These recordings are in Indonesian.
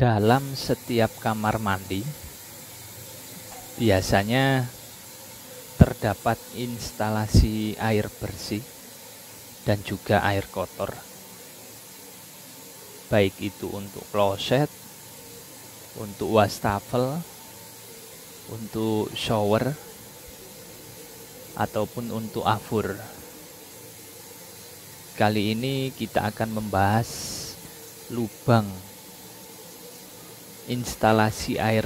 dalam setiap kamar mandi biasanya terdapat instalasi air bersih dan juga air kotor baik itu untuk kloset untuk wastafel untuk shower ataupun untuk afur kali ini kita akan membahas lubang instalasi air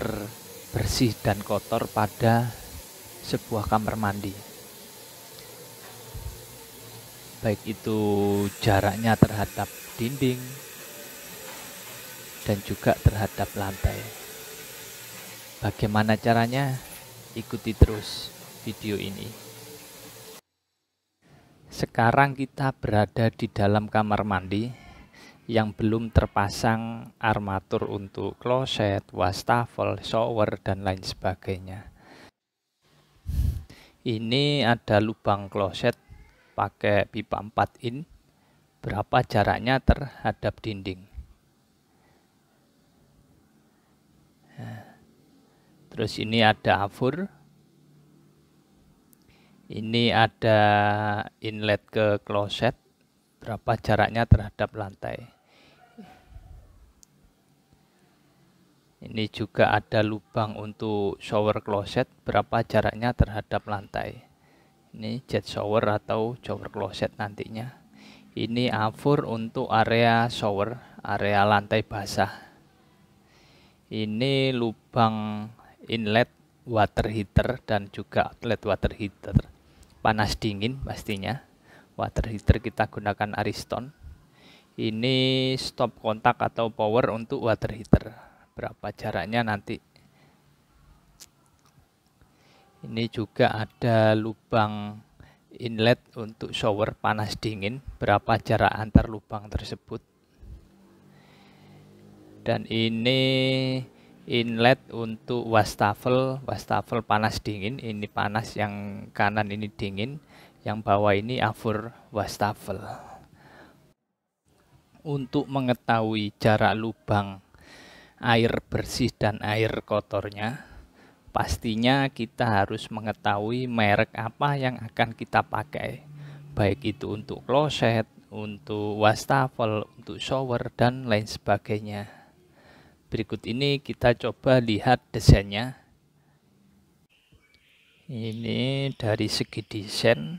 bersih dan kotor pada sebuah kamar mandi baik itu jaraknya terhadap dinding dan juga terhadap lantai bagaimana caranya ikuti terus video ini sekarang kita berada di dalam kamar mandi yang belum terpasang armatur untuk kloset, wastafel, shower, dan lain sebagainya. Ini ada lubang kloset pakai pipa 4 in, berapa jaraknya terhadap dinding. Terus ini ada afur, ini ada inlet ke kloset, berapa jaraknya terhadap lantai. Ini juga ada lubang untuk shower closet, berapa jaraknya terhadap lantai. Ini jet shower atau shower closet nantinya. Ini afur untuk area shower, area lantai basah. Ini lubang inlet water heater dan juga outlet water heater. Panas dingin pastinya. Water heater kita gunakan Ariston. Ini stop kontak atau power untuk water heater berapa jaraknya nanti ini juga ada lubang inlet untuk shower panas dingin berapa jarak antar lubang tersebut dan ini inlet untuk wastafel wastafel panas dingin ini panas yang kanan ini dingin yang bawah ini afur wastafel untuk mengetahui jarak lubang air bersih dan air kotornya, pastinya kita harus mengetahui merek apa yang akan kita pakai, baik itu untuk kloset, untuk wastafel, untuk shower, dan lain sebagainya. Berikut ini kita coba lihat desainnya. Ini dari segi desain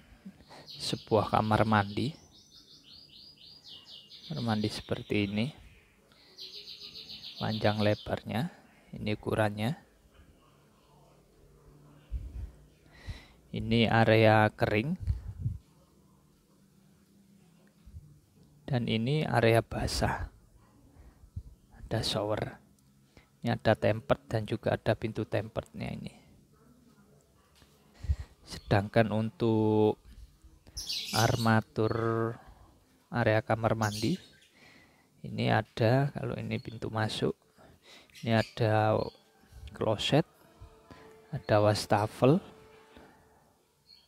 sebuah kamar mandi. Kamar mandi seperti ini panjang lebarnya ini ukurannya ini area kering dan ini area basah ada shower ini ada tempered dan juga ada pintu temperednya ini sedangkan untuk armatur area kamar mandi ini ada kalau ini pintu masuk ini ada kloset ada wastafel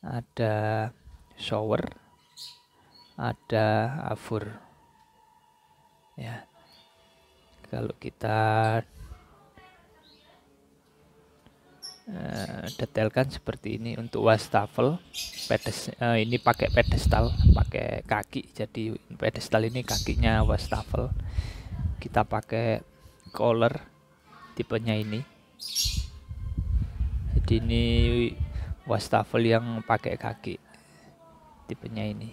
ada shower ada afur ya kalau kita Eh, detailkan seperti ini untuk wastafel pedes, uh, ini pakai pedestal pakai kaki jadi pedestal ini kakinya wastafel kita pakai collar tipenya ini jadi ini wastafel yang pakai kaki tipenya ini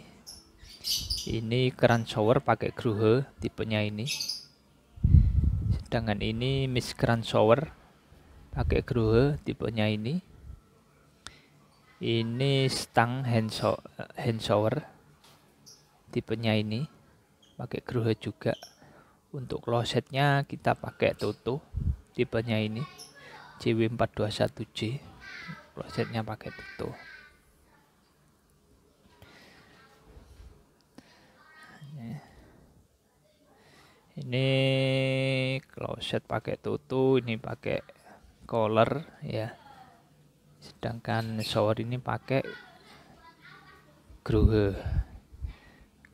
ini keran shower pakai gruhe tipenya ini sedangkan ini miss keran shower pakai Grohe tipenya ini ini stang hand, show, shower tipenya ini pakai Grohe juga untuk klosetnya kita pakai Toto tipenya ini CW421J klosetnya pakai Toto ini kloset pakai tutu ini pakai collar ya sedangkan shower ini pakai gruhe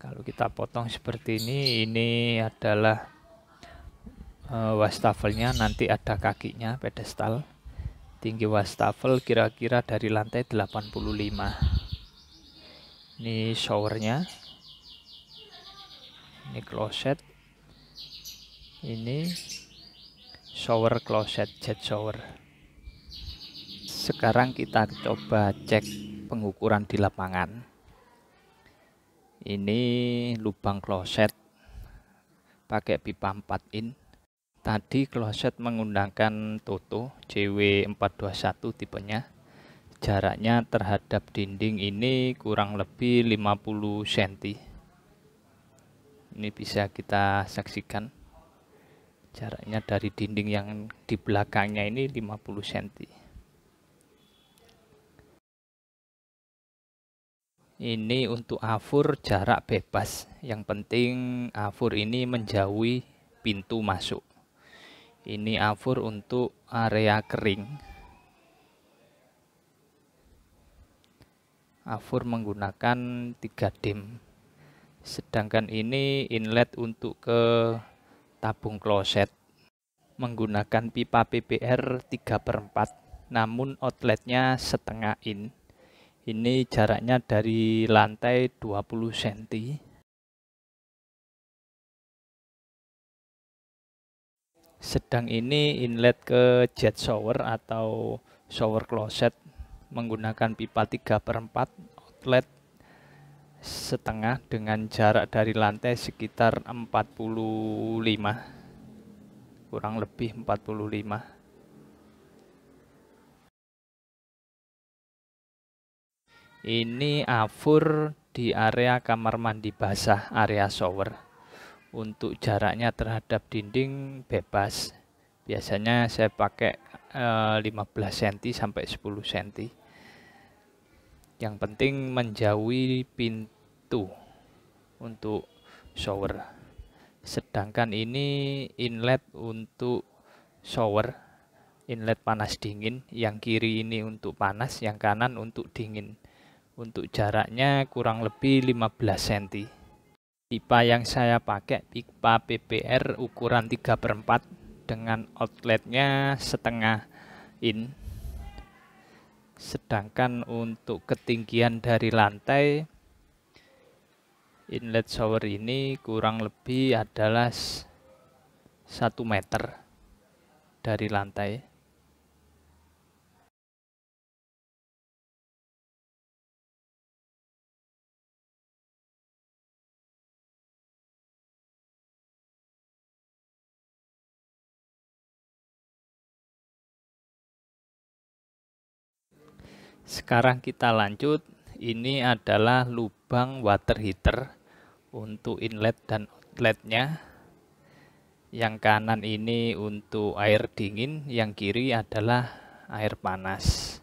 kalau kita potong seperti ini ini adalah uh, wastafelnya nanti ada kakinya pedestal tinggi wastafel kira-kira dari lantai 85 ini showernya ini kloset ini shower closet jet shower sekarang kita coba cek pengukuran di lapangan ini lubang kloset pakai pipa 4 in tadi kloset menggunakan Toto JW421 tipenya jaraknya terhadap dinding ini kurang lebih 50 cm ini bisa kita saksikan jaraknya dari dinding yang di belakangnya ini 50 cm ini untuk afur jarak bebas yang penting afur ini menjauhi pintu masuk ini afur untuk area kering afur menggunakan 3 dim sedangkan ini inlet untuk ke tabung kloset menggunakan pipa PPR 3 per 4 namun outletnya setengah in ini jaraknya dari lantai 20 cm sedang ini inlet ke jet shower atau shower kloset menggunakan pipa 3 per 4 outlet setengah dengan jarak dari lantai sekitar 45 kurang lebih 45 ini afur di area kamar mandi basah area shower untuk jaraknya terhadap dinding bebas biasanya saya pakai 15 eh, cm sampai 10 cm yang penting menjauhi pintu untuk shower sedangkan ini inlet untuk shower inlet panas dingin yang kiri ini untuk panas yang kanan untuk dingin untuk jaraknya kurang lebih 15 cm pipa yang saya pakai pipa PPR ukuran 3 per 4 dengan outletnya setengah in Sedangkan untuk ketinggian dari lantai inlet shower ini kurang lebih adalah satu meter dari lantai. Sekarang kita lanjut. Ini adalah lubang water heater untuk inlet dan outletnya. Yang kanan ini untuk air dingin, yang kiri adalah air panas.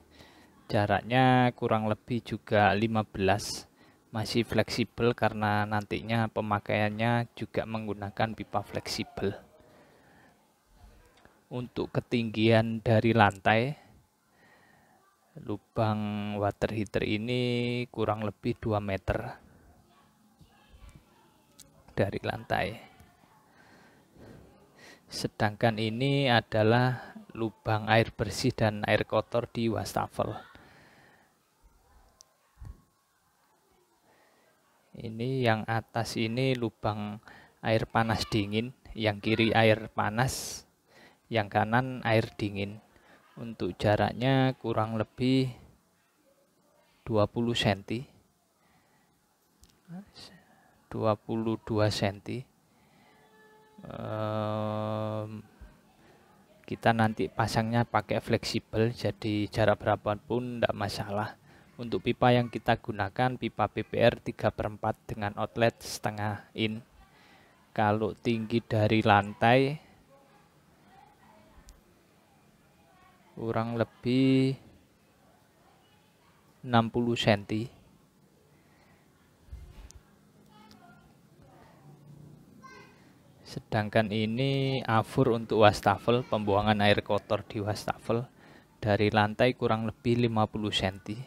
Jaraknya kurang lebih juga 15 masih fleksibel karena nantinya pemakaiannya juga menggunakan pipa fleksibel. Untuk ketinggian dari lantai lubang water heater ini kurang lebih 2 meter dari lantai sedangkan ini adalah lubang air bersih dan air kotor di wastafel ini yang atas ini lubang air panas dingin yang kiri air panas yang kanan air dingin untuk jaraknya kurang lebih 20 cm 22 cm ehm, kita nanti pasangnya pakai fleksibel jadi jarak berapapun tidak masalah untuk pipa yang kita gunakan pipa PPR 3 per 4 dengan outlet setengah in kalau tinggi dari lantai kurang lebih 60 cm sedangkan ini afur untuk wastafel pembuangan air kotor di wastafel dari lantai kurang lebih 50 cm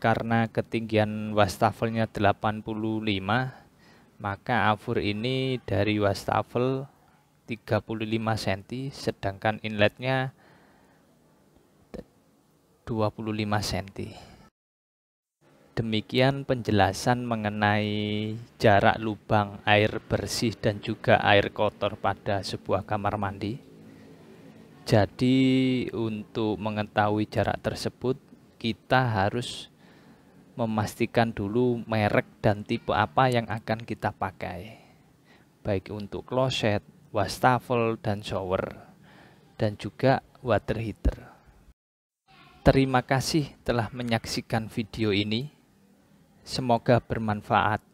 karena ketinggian wastafelnya 85 maka afur ini dari wastafel 35 cm sedangkan inletnya 25 cm demikian penjelasan mengenai jarak lubang air bersih dan juga air kotor pada sebuah kamar mandi jadi untuk mengetahui jarak tersebut kita harus memastikan dulu merek dan tipe apa yang akan kita pakai baik untuk kloset wastafel dan shower, dan juga water heater. Terima kasih telah menyaksikan video ini. Semoga bermanfaat.